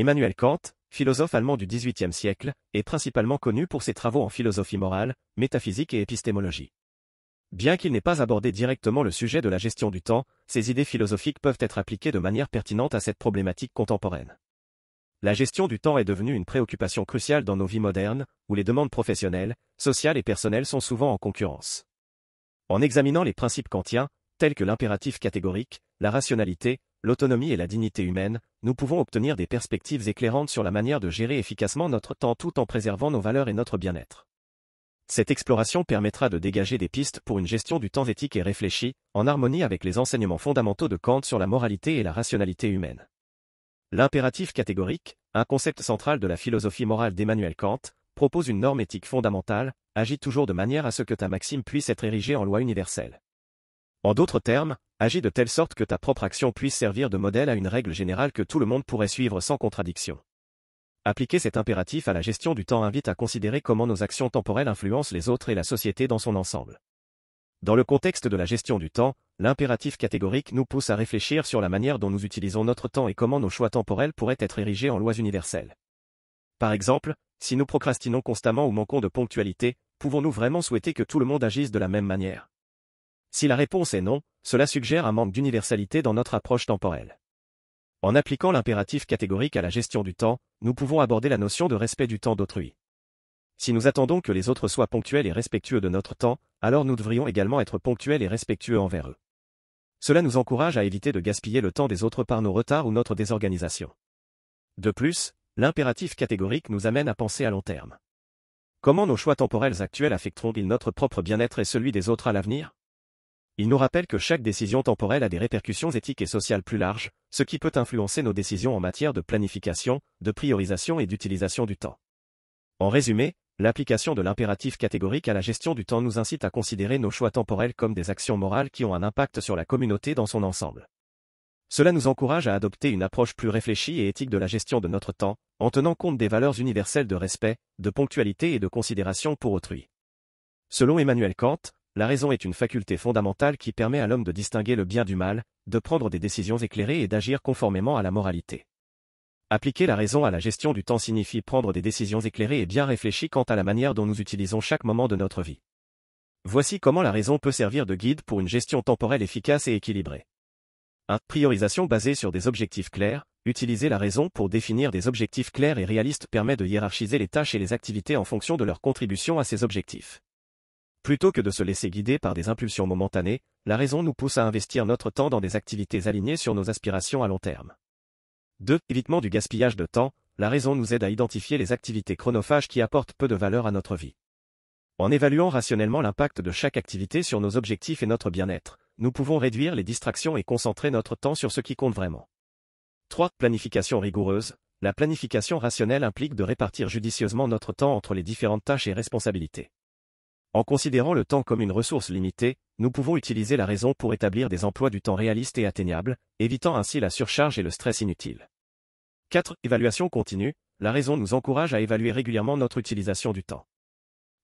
Emmanuel Kant, philosophe allemand du XVIIIe siècle, est principalement connu pour ses travaux en philosophie morale, métaphysique et épistémologie. Bien qu'il n'ait pas abordé directement le sujet de la gestion du temps, ses idées philosophiques peuvent être appliquées de manière pertinente à cette problématique contemporaine. La gestion du temps est devenue une préoccupation cruciale dans nos vies modernes, où les demandes professionnelles, sociales et personnelles sont souvent en concurrence. En examinant les principes kantiens, tels que l'impératif catégorique, la rationalité, l'autonomie et la dignité humaine, nous pouvons obtenir des perspectives éclairantes sur la manière de gérer efficacement notre temps tout en préservant nos valeurs et notre bien-être. Cette exploration permettra de dégager des pistes pour une gestion du temps éthique et réfléchie, en harmonie avec les enseignements fondamentaux de Kant sur la moralité et la rationalité humaine. L'impératif catégorique, un concept central de la philosophie morale d'Emmanuel Kant, propose une norme éthique fondamentale, agit toujours de manière à ce que ta maxime puisse être érigée en loi universelle. En d'autres termes, agis de telle sorte que ta propre action puisse servir de modèle à une règle générale que tout le monde pourrait suivre sans contradiction. Appliquer cet impératif à la gestion du temps invite à considérer comment nos actions temporelles influencent les autres et la société dans son ensemble. Dans le contexte de la gestion du temps, l'impératif catégorique nous pousse à réfléchir sur la manière dont nous utilisons notre temps et comment nos choix temporels pourraient être érigés en lois universelles. Par exemple, si nous procrastinons constamment ou manquons de ponctualité, pouvons-nous vraiment souhaiter que tout le monde agisse de la même manière si la réponse est non, cela suggère un manque d'universalité dans notre approche temporelle. En appliquant l'impératif catégorique à la gestion du temps, nous pouvons aborder la notion de respect du temps d'autrui. Si nous attendons que les autres soient ponctuels et respectueux de notre temps, alors nous devrions également être ponctuels et respectueux envers eux. Cela nous encourage à éviter de gaspiller le temps des autres par nos retards ou notre désorganisation. De plus, l'impératif catégorique nous amène à penser à long terme. Comment nos choix temporels actuels affecteront-ils notre propre bien-être et celui des autres à l'avenir il nous rappelle que chaque décision temporelle a des répercussions éthiques et sociales plus larges, ce qui peut influencer nos décisions en matière de planification, de priorisation et d'utilisation du temps. En résumé, l'application de l'impératif catégorique à la gestion du temps nous incite à considérer nos choix temporels comme des actions morales qui ont un impact sur la communauté dans son ensemble. Cela nous encourage à adopter une approche plus réfléchie et éthique de la gestion de notre temps, en tenant compte des valeurs universelles de respect, de ponctualité et de considération pour autrui. Selon Emmanuel Kant, la raison est une faculté fondamentale qui permet à l'homme de distinguer le bien du mal, de prendre des décisions éclairées et d'agir conformément à la moralité. Appliquer la raison à la gestion du temps signifie prendre des décisions éclairées et bien réfléchies quant à la manière dont nous utilisons chaque moment de notre vie. Voici comment la raison peut servir de guide pour une gestion temporelle efficace et équilibrée. 1. Priorisation basée sur des objectifs clairs. Utiliser la raison pour définir des objectifs clairs et réalistes permet de hiérarchiser les tâches et les activités en fonction de leur contribution à ces objectifs. Plutôt que de se laisser guider par des impulsions momentanées, la raison nous pousse à investir notre temps dans des activités alignées sur nos aspirations à long terme. 2. Évitement du gaspillage de temps, la raison nous aide à identifier les activités chronophages qui apportent peu de valeur à notre vie. En évaluant rationnellement l'impact de chaque activité sur nos objectifs et notre bien-être, nous pouvons réduire les distractions et concentrer notre temps sur ce qui compte vraiment. 3. Planification rigoureuse. La planification rationnelle implique de répartir judicieusement notre temps entre les différentes tâches et responsabilités. En considérant le temps comme une ressource limitée, nous pouvons utiliser la raison pour établir des emplois du temps réalistes et atteignables, évitant ainsi la surcharge et le stress inutile. 4. Évaluation continue. La raison nous encourage à évaluer régulièrement notre utilisation du temps.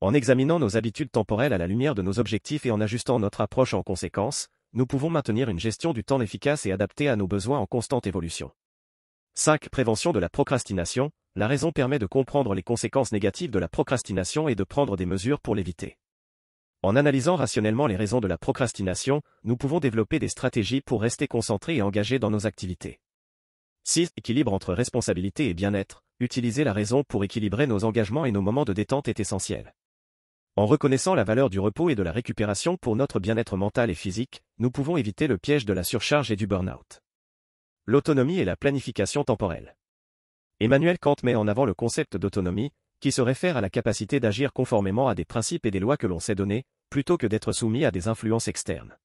En examinant nos habitudes temporelles à la lumière de nos objectifs et en ajustant notre approche en conséquence, nous pouvons maintenir une gestion du temps efficace et adaptée à nos besoins en constante évolution. 5. Prévention de la procrastination la raison permet de comprendre les conséquences négatives de la procrastination et de prendre des mesures pour l'éviter. En analysant rationnellement les raisons de la procrastination, nous pouvons développer des stratégies pour rester concentrés et engagés dans nos activités. 6. Équilibre entre responsabilité et bien-être. Utiliser la raison pour équilibrer nos engagements et nos moments de détente est essentiel. En reconnaissant la valeur du repos et de la récupération pour notre bien-être mental et physique, nous pouvons éviter le piège de la surcharge et du burn-out. L'autonomie et la planification temporelle. Emmanuel Kant met en avant le concept d'autonomie, qui se réfère à la capacité d'agir conformément à des principes et des lois que l'on sait donner, plutôt que d'être soumis à des influences externes.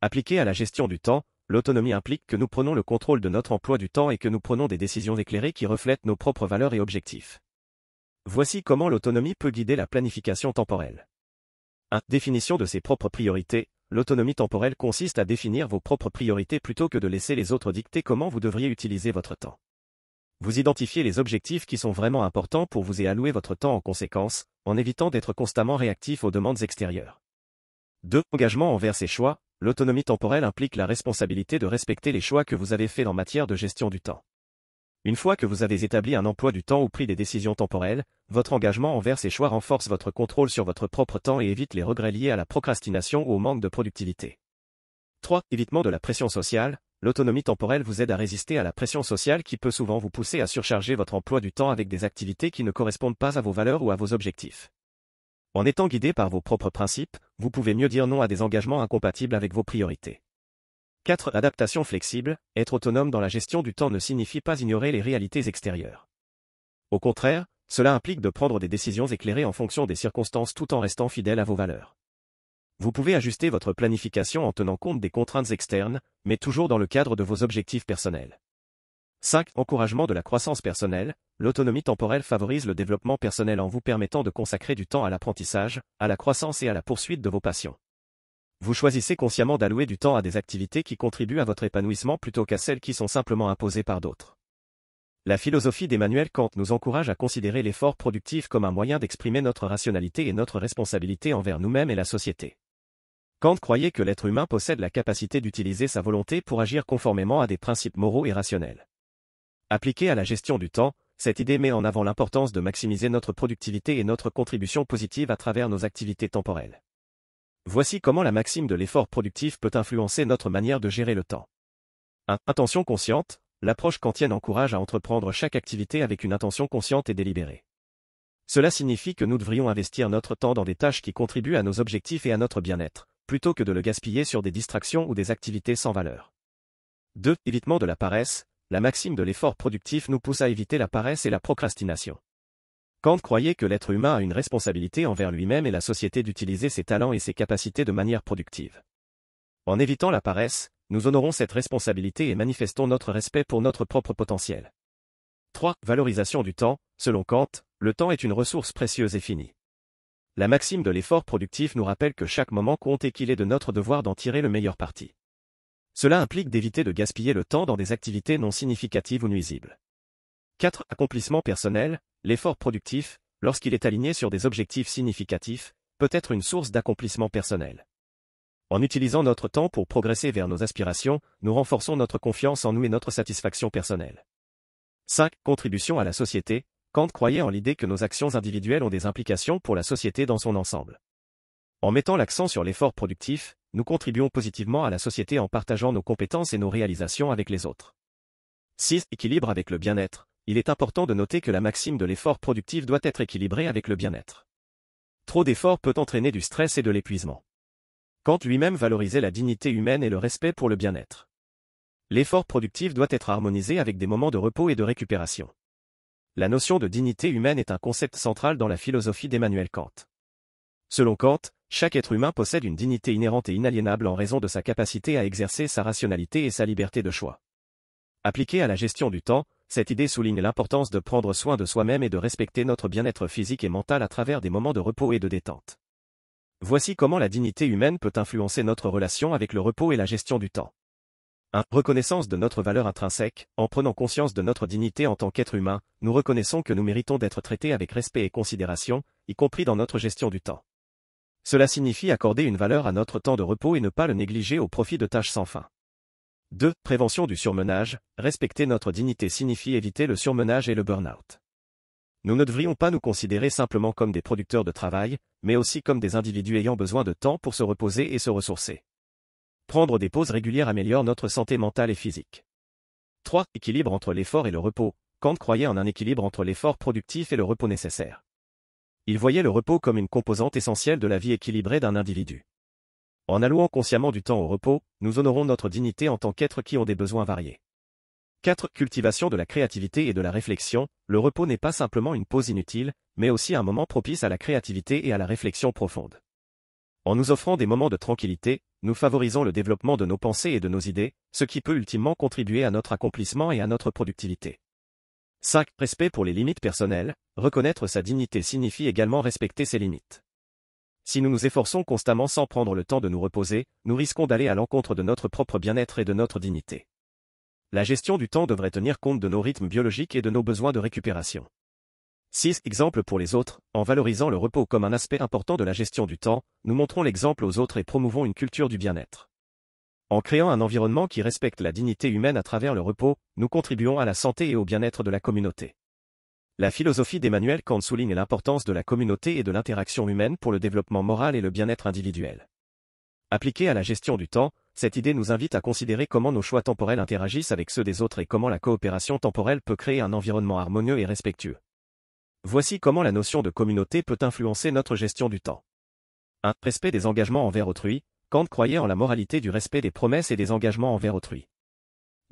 Appliquée à la gestion du temps, l'autonomie implique que nous prenons le contrôle de notre emploi du temps et que nous prenons des décisions éclairées qui reflètent nos propres valeurs et objectifs. Voici comment l'autonomie peut guider la planification temporelle. 1. Définition de ses propres priorités. L'autonomie temporelle consiste à définir vos propres priorités plutôt que de laisser les autres dicter comment vous devriez utiliser votre temps. Vous identifiez les objectifs qui sont vraiment importants pour vous et allouez votre temps en conséquence, en évitant d'être constamment réactif aux demandes extérieures. 2. Engagement envers ses choix. L'autonomie temporelle implique la responsabilité de respecter les choix que vous avez faits en matière de gestion du temps. Une fois que vous avez établi un emploi du temps ou pris des décisions temporelles, votre engagement envers ces choix renforce votre contrôle sur votre propre temps et évite les regrets liés à la procrastination ou au manque de productivité. 3. Évitement de la pression sociale l'autonomie temporelle vous aide à résister à la pression sociale qui peut souvent vous pousser à surcharger votre emploi du temps avec des activités qui ne correspondent pas à vos valeurs ou à vos objectifs. En étant guidé par vos propres principes, vous pouvez mieux dire non à des engagements incompatibles avec vos priorités. 4. Adaptation flexible. Être autonome dans la gestion du temps ne signifie pas ignorer les réalités extérieures. Au contraire, cela implique de prendre des décisions éclairées en fonction des circonstances tout en restant fidèle à vos valeurs. Vous pouvez ajuster votre planification en tenant compte des contraintes externes, mais toujours dans le cadre de vos objectifs personnels. 5. Encouragement de la croissance personnelle. L'autonomie temporelle favorise le développement personnel en vous permettant de consacrer du temps à l'apprentissage, à la croissance et à la poursuite de vos passions. Vous choisissez consciemment d'allouer du temps à des activités qui contribuent à votre épanouissement plutôt qu'à celles qui sont simplement imposées par d'autres. La philosophie d'Emmanuel Kant nous encourage à considérer l'effort productif comme un moyen d'exprimer notre rationalité et notre responsabilité envers nous-mêmes et la société. Kant croyait que l'être humain possède la capacité d'utiliser sa volonté pour agir conformément à des principes moraux et rationnels. Appliquée à la gestion du temps, cette idée met en avant l'importance de maximiser notre productivité et notre contribution positive à travers nos activités temporelles. Voici comment la maxime de l'effort productif peut influencer notre manière de gérer le temps. 1. Intention consciente, l'approche kantienne encourage à entreprendre chaque activité avec une intention consciente et délibérée. Cela signifie que nous devrions investir notre temps dans des tâches qui contribuent à nos objectifs et à notre bien-être plutôt que de le gaspiller sur des distractions ou des activités sans valeur. 2. Évitement de la paresse. La maxime de l'effort productif nous pousse à éviter la paresse et la procrastination. Kant croyait que l'être humain a une responsabilité envers lui-même et la société d'utiliser ses talents et ses capacités de manière productive. En évitant la paresse, nous honorons cette responsabilité et manifestons notre respect pour notre propre potentiel. 3. Valorisation du temps. Selon Kant, le temps est une ressource précieuse et finie. La maxime de l'effort productif nous rappelle que chaque moment compte et qu'il est de notre devoir d'en tirer le meilleur parti. Cela implique d'éviter de gaspiller le temps dans des activités non significatives ou nuisibles. 4. Accomplissement personnel. L'effort productif, lorsqu'il est aligné sur des objectifs significatifs, peut être une source d'accomplissement personnel. En utilisant notre temps pour progresser vers nos aspirations, nous renforçons notre confiance en nous et notre satisfaction personnelle. 5. Contribution à la société. Kant croyait en l'idée que nos actions individuelles ont des implications pour la société dans son ensemble. En mettant l'accent sur l'effort productif, nous contribuons positivement à la société en partageant nos compétences et nos réalisations avec les autres. 6. Équilibre avec le bien-être. Il est important de noter que la maxime de l'effort productif doit être équilibrée avec le bien-être. Trop d'efforts peut entraîner du stress et de l'épuisement. Kant lui-même valorisait la dignité humaine et le respect pour le bien-être. L'effort productif doit être harmonisé avec des moments de repos et de récupération. La notion de dignité humaine est un concept central dans la philosophie d'Emmanuel Kant. Selon Kant, chaque être humain possède une dignité inhérente et inaliénable en raison de sa capacité à exercer sa rationalité et sa liberté de choix. Appliquée à la gestion du temps, cette idée souligne l'importance de prendre soin de soi-même et de respecter notre bien-être physique et mental à travers des moments de repos et de détente. Voici comment la dignité humaine peut influencer notre relation avec le repos et la gestion du temps. 1. Reconnaissance de notre valeur intrinsèque, en prenant conscience de notre dignité en tant qu'être humain, nous reconnaissons que nous méritons d'être traités avec respect et considération, y compris dans notre gestion du temps. Cela signifie accorder une valeur à notre temps de repos et ne pas le négliger au profit de tâches sans fin. 2. Prévention du surmenage, respecter notre dignité signifie éviter le surmenage et le burn-out. Nous ne devrions pas nous considérer simplement comme des producteurs de travail, mais aussi comme des individus ayant besoin de temps pour se reposer et se ressourcer. Prendre des pauses régulières améliore notre santé mentale et physique. 3. Équilibre entre l'effort et le repos. Kant croyait en un équilibre entre l'effort productif et le repos nécessaire. Il voyait le repos comme une composante essentielle de la vie équilibrée d'un individu. En allouant consciemment du temps au repos, nous honorons notre dignité en tant qu'êtres qui ont des besoins variés. 4. Cultivation de la créativité et de la réflexion. Le repos n'est pas simplement une pause inutile, mais aussi un moment propice à la créativité et à la réflexion profonde. En nous offrant des moments de tranquillité, nous favorisons le développement de nos pensées et de nos idées, ce qui peut ultimement contribuer à notre accomplissement et à notre productivité. 5. Respect pour les limites personnelles. Reconnaître sa dignité signifie également respecter ses limites. Si nous nous efforçons constamment sans prendre le temps de nous reposer, nous risquons d'aller à l'encontre de notre propre bien-être et de notre dignité. La gestion du temps devrait tenir compte de nos rythmes biologiques et de nos besoins de récupération. 6. Exemple pour les autres, en valorisant le repos comme un aspect important de la gestion du temps, nous montrons l'exemple aux autres et promouvons une culture du bien-être. En créant un environnement qui respecte la dignité humaine à travers le repos, nous contribuons à la santé et au bien-être de la communauté. La philosophie d'Emmanuel Kant souligne l'importance de la communauté et de l'interaction humaine pour le développement moral et le bien-être individuel. Appliquée à la gestion du temps, cette idée nous invite à considérer comment nos choix temporels interagissent avec ceux des autres et comment la coopération temporelle peut créer un environnement harmonieux et respectueux. Voici comment la notion de communauté peut influencer notre gestion du temps. 1. Respect des engagements envers autrui. Kant croyait en la moralité du respect des promesses et des engagements envers autrui.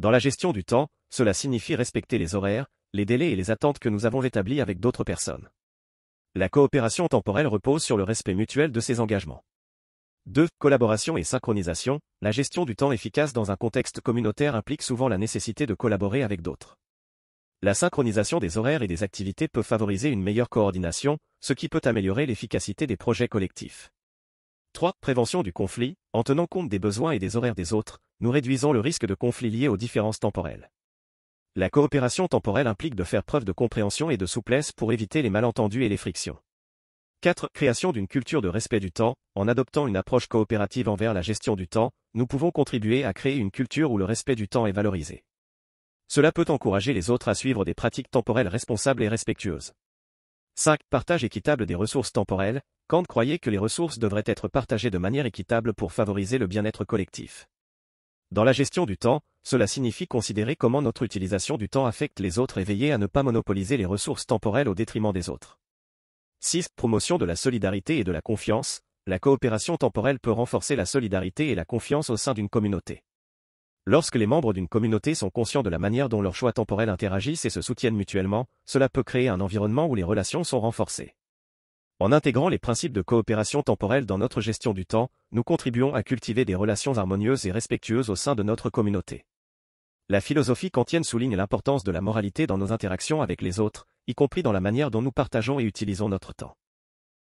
Dans la gestion du temps, cela signifie respecter les horaires, les délais et les attentes que nous avons établis avec d'autres personnes. La coopération temporelle repose sur le respect mutuel de ces engagements. 2. Collaboration et synchronisation. La gestion du temps efficace dans un contexte communautaire implique souvent la nécessité de collaborer avec d'autres. La synchronisation des horaires et des activités peut favoriser une meilleure coordination, ce qui peut améliorer l'efficacité des projets collectifs. 3. Prévention du conflit. En tenant compte des besoins et des horaires des autres, nous réduisons le risque de conflits liés aux différences temporelles. La coopération temporelle implique de faire preuve de compréhension et de souplesse pour éviter les malentendus et les frictions. 4. Création d'une culture de respect du temps. En adoptant une approche coopérative envers la gestion du temps, nous pouvons contribuer à créer une culture où le respect du temps est valorisé. Cela peut encourager les autres à suivre des pratiques temporelles responsables et respectueuses. 5. Partage équitable des ressources temporelles. Kant croyait que les ressources devraient être partagées de manière équitable pour favoriser le bien-être collectif. Dans la gestion du temps, cela signifie considérer comment notre utilisation du temps affecte les autres et veiller à ne pas monopoliser les ressources temporelles au détriment des autres. 6. Promotion de la solidarité et de la confiance. La coopération temporelle peut renforcer la solidarité et la confiance au sein d'une communauté. Lorsque les membres d'une communauté sont conscients de la manière dont leurs choix temporels interagissent et se soutiennent mutuellement, cela peut créer un environnement où les relations sont renforcées. En intégrant les principes de coopération temporelle dans notre gestion du temps, nous contribuons à cultiver des relations harmonieuses et respectueuses au sein de notre communauté. La philosophie kantienne souligne l'importance de la moralité dans nos interactions avec les autres, y compris dans la manière dont nous partageons et utilisons notre temps.